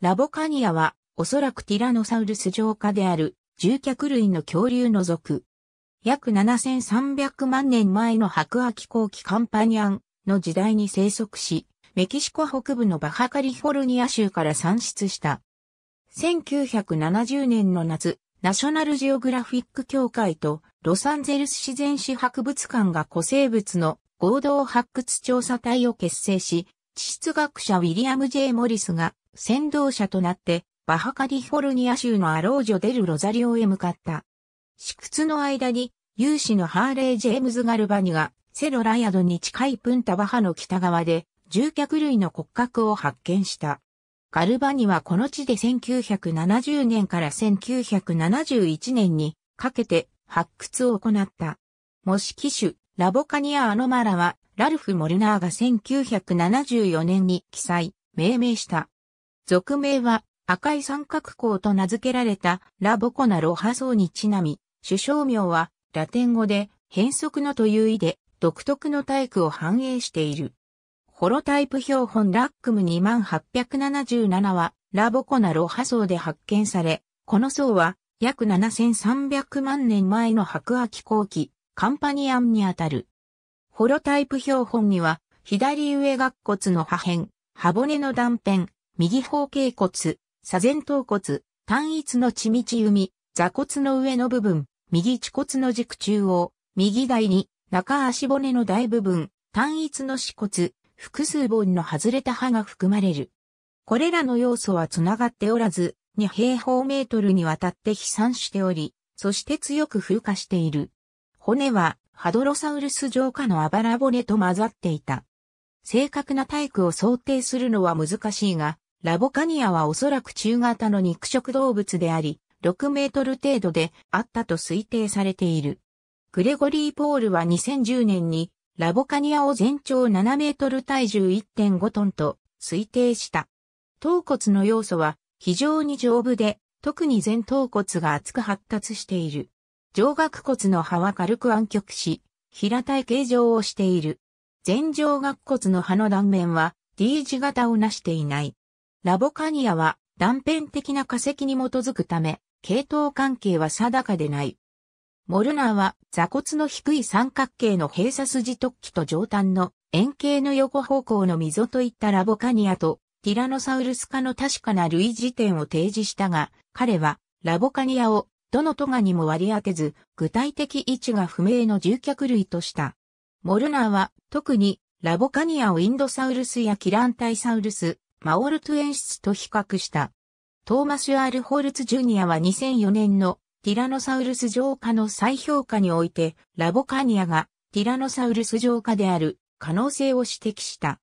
ラボカニアは、おそらくティラノサウルス浄化である、獣脚類の恐竜の属。約7300万年前の白亜紀後期カンパニアンの時代に生息し、メキシコ北部のバハカリフォルニア州から産出した。1970年の夏、ナショナルジオグラフィック協会とロサンゼルス自然史博物館が古生物の合同発掘調査隊を結成し、地質学者ウィリアム・ジェイモリスが先導者となって、バハカリフォルニア州のアロージョ・デル・ロザリオへ向かった。死屈の間に、有志のハーレー・ジェームズ・ガルバニが、セロライアドに近いプンタバハの北側で、獣脚類の骨格を発見した。ガルバニはこの地で1970年から1971年にかけて発掘を行った。模式種、ラボカニア・アノマラは、ラルフ・モルナーが1974年に記載、命名した。俗名は赤い三角孔と名付けられたラボコナロハ層にちなみ、首相名はラテン語で変則のという意で独特の体育を反映している。ホロタイプ標本ラックム2877はラボコナロハ層で発見され、この層は約7300万年前の白亜紀後期、カンパニアンにあたる。ホロタイプ標本には左上顎骨の破片、歯骨の断片、右方形骨、左前頭骨、単一の地道弓、座骨の上の部分、右恥骨の軸中央、右台に、中足骨の大部分、単一の死骨、複数本の外れた歯が含まれる。これらの要素は繋がっておらず、2平方メートルにわたって飛散しており、そして強く風化している。骨はハドロサウルス上下のあばら骨と混ざっていた。正確な体育を想定するのは難しいが、ラボカニアはおそらく中型の肉食動物であり、6メートル程度であったと推定されている。グレゴリー・ポールは2010年にラボカニアを全長7メートル体重1.5トンと推定した。頭骨の要素は非常に丈夫で、特に前頭骨が厚く発達している。上顎骨の葉は軽く暗曲し、平たい形状をしている。前上顎骨の葉の断面は D 字型をなしていない。ラボカニアは断片的な化石に基づくため、系統関係は定かでない。モルナーは座骨の低い三角形の閉鎖筋突起と上端の円形の横方向の溝といったラボカニアとティラノサウルス科の確かな類似点を提示したが、彼はラボカニアをどのトガにも割り当てず、具体的位置が不明の獣脚類とした。モルナーは特にラボカニアをインドサウルスやキランタイサウルス、マオルト演出と比較した。トーマス・アール・ホールツ・ジュニアは2004年のティラノサウルス浄化の再評価において、ラボカニアがティラノサウルス浄化である可能性を指摘した。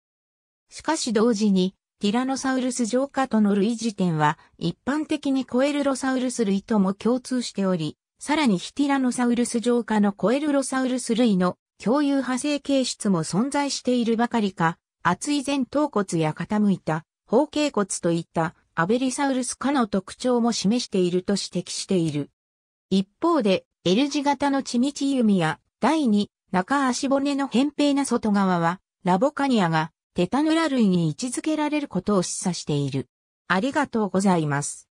しかし同時に、ティラノサウルス浄化との類似点は、一般的にコエルロサウルス類とも共通しており、さらにヒティラノサウルス浄化のコエルロサウルス類の共有派生形質も存在しているばかりか、厚い前頭骨や傾いた方形骨といったアベリサウルス科の特徴も示していると指摘している。一方で、L 字型のチミチ弓や第2中足骨の扁平な外側は、ラボカニアがテタヌラ類に位置づけられることを示唆している。ありがとうございます。